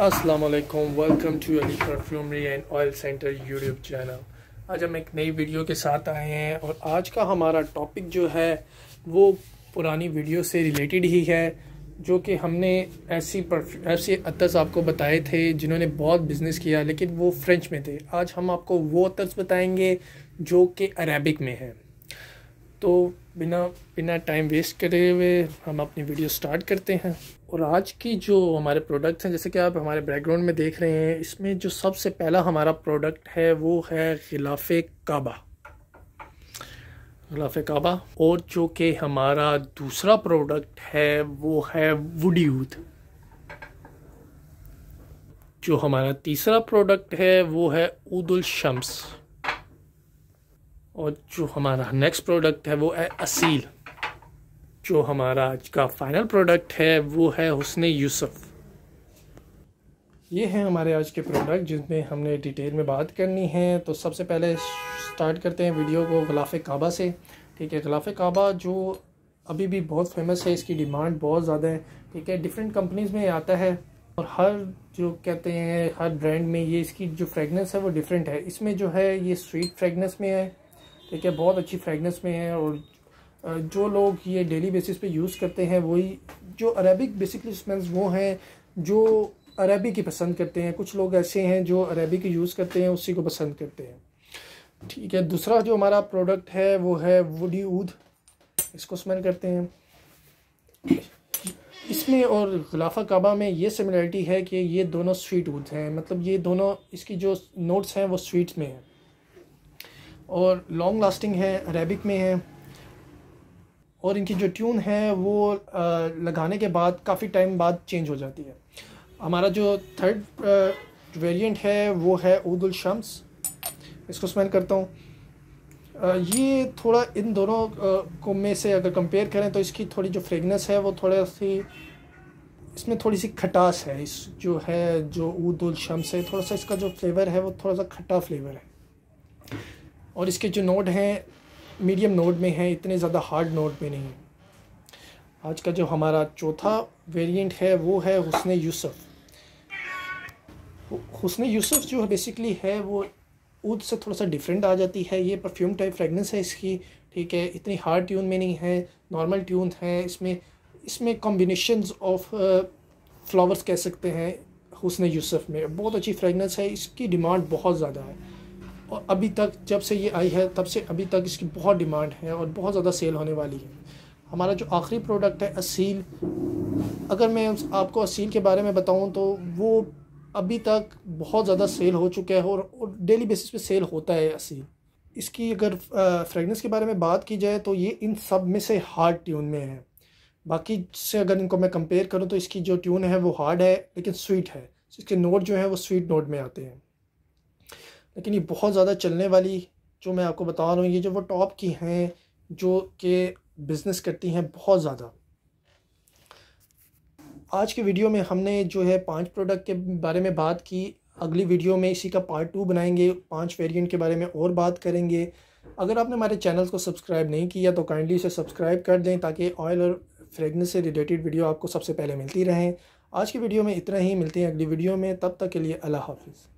Aslam welcome to Ali perfumery and oil centre YouTube channel आज हम एक नई वीडियो के साथ आए हैं और आज का हमारा टॉपिक जो है वो पुरानी वीडियो से रिलेटेड ही है जो कि हमने ऐसी ऐसे अतर्स आपको बताए थे जिन्होंने बहुत बिज़नेस किया लेकिन वो फ्रेंच में थे आज हम आपको वो अतर्स बताएंगे जो कि अरेबिक में है तो बिना बिना टाइम वेस्ट करे हुए हम अपनी वीडियो स्टार्ट करते हैं और आज की जो हमारे प्रोडक्ट्स हैं जैसे कि आप हमारे बैकग्राउंड में देख रहे हैं इसमें जो सबसे पहला हमारा प्रोडक्ट है वो है गिलाफ़ काबा गिलाफ़ काबा और जो कि हमारा दूसरा प्रोडक्ट है वो है वुडयूथ जो हमारा तीसरा प्रोडक्ट है वो है ऊदुल शम्स और जो हमारा नेक्स्ट प्रोडक्ट है वो है असील जो हमारा आज का फाइनल प्रोडक्ट है वो है हुसन यूसुफ ये हैं हमारे आज के प्रोडक्ट जिसमें हमने डिटेल में बात करनी है तो सबसे पहले स्टार्ट करते हैं वीडियो को गलाफ काबा से ठीक है गलाफ काबा जो अभी भी बहुत फेमस है इसकी डिमांड बहुत ज़्यादा है ठीक है डिफरेंट कंपनीज़ में आता है और हर जो कहते हैं हर ब्रांड में ये इसकी जो फ्रेगनेंस है वो डिफरेंट है इसमें जो है ये स्वीट फ्रेगनेंस में है ठीक है बहुत अच्छी फ्रेगनेंस में है और जो लोग ये डेली बेसिस पे यूज़ करते हैं वही जो अरेबिक बेसिकली स्मेल्स वो हैं जो अरबी की पसंद करते हैं कुछ लोग ऐसे हैं जो अरबी की यूज़ करते हैं उसी को पसंद करते हैं ठीक है दूसरा जो हमारा प्रोडक्ट है वो है वुडी ऊद इसको स्मेल करते हैं इसमें और गलाफा काबा में ये सिमिलरिटी है कि ये दोनों स्वीट ऊद हैं मतलब ये दोनों इसकी जो नोट्स हैं वो स्वीट में हैं और लॉन्ग लास्टिंग है अरेबिक में है और इनकी जो ट्यून है वो लगाने के बाद काफ़ी टाइम बाद चेंज हो जाती है हमारा जो थर्ड वेरिएंट है वो है ऊदुल शम्स इसको स्मेल करता हूँ ये थोड़ा इन दोनों को में से अगर कंपेयर करें तो इसकी थोड़ी जो फ्रेगनेस है वो थोड़ा सी इसमें थोड़ी सी खटास है इस जो है जो ऊद शम्स है थोड़ा सा इसका जो फ्लेवर है वो थोड़ा सा खट्टा फ्लेवर है और इसके जो नोड हैं मीडियम नोड में हैं इतने ज़्यादा हार्ड नोड में नहीं आज का जो हमारा चौथा वेरिएंट है वो है हुसन यूसुफ हुसन यूसुफ जो बेसिकली है वो ऊद से थोड़ा सा डिफरेंट आ जाती है ये परफ्यूम टाइप फ्रेगनेंस है इसकी ठीक है इतनी हार्ड ट्यून में नहीं है नॉर्मल ट्यून है इसमें इसमें कॉम्बिनेशन ऑफ फ्लावर्स कह सकते हैं हुसन यूसुफ में बहुत अच्छी फ्रेगनेंस है इसकी डिमांड बहुत ज़्यादा है और अभी तक जब से ये आई है तब से अभी तक इसकी बहुत डिमांड है और बहुत ज़्यादा सेल होने वाली है हमारा जो आखिरी प्रोडक्ट है असील अगर मैं आपको असील के बारे में बताऊं तो वो अभी तक बहुत ज़्यादा सेल हो चुका है और, डेली बेसिस पे सेल होता है असील इसकी अगर फ्रेगनेंस के बारे में बात की जाए तो ये इन सब में से हार्ड ट्यून में है बाकी से अगर इनको मैं कंपेयर करूँ तो इसकी जो ट्यून है वो हार्ड है लेकिन स्वीट है इसके नोट जो है वो स्वीट नोट में आते हैं लेकिन ये बहुत ज़्यादा चलने वाली जो मैं आपको बता रहा हूँ ये जो वो टॉप की हैं जो कि बिज़नेस करती हैं बहुत ज़्यादा आज के वीडियो में हमने जो है पांच प्रोडक्ट के बारे में बात की अगली वीडियो में इसी का पार्ट टू बनाएंगे पांच वेरिएंट के बारे में और बात करेंगे अगर आपने हमारे चैनल को सब्सक्राइब नहीं किया तो काइंडली इसे सब्सक्राइब कर दें ताकि ऑयल और फ्रेगनेंस से रिलेटेड वीडियो आपको सबसे पहले मिलती रहें आज की वीडियो में इतना ही मिलते हैं अगली वीडियो में तब तक के लिए अल्लाह हाफिज़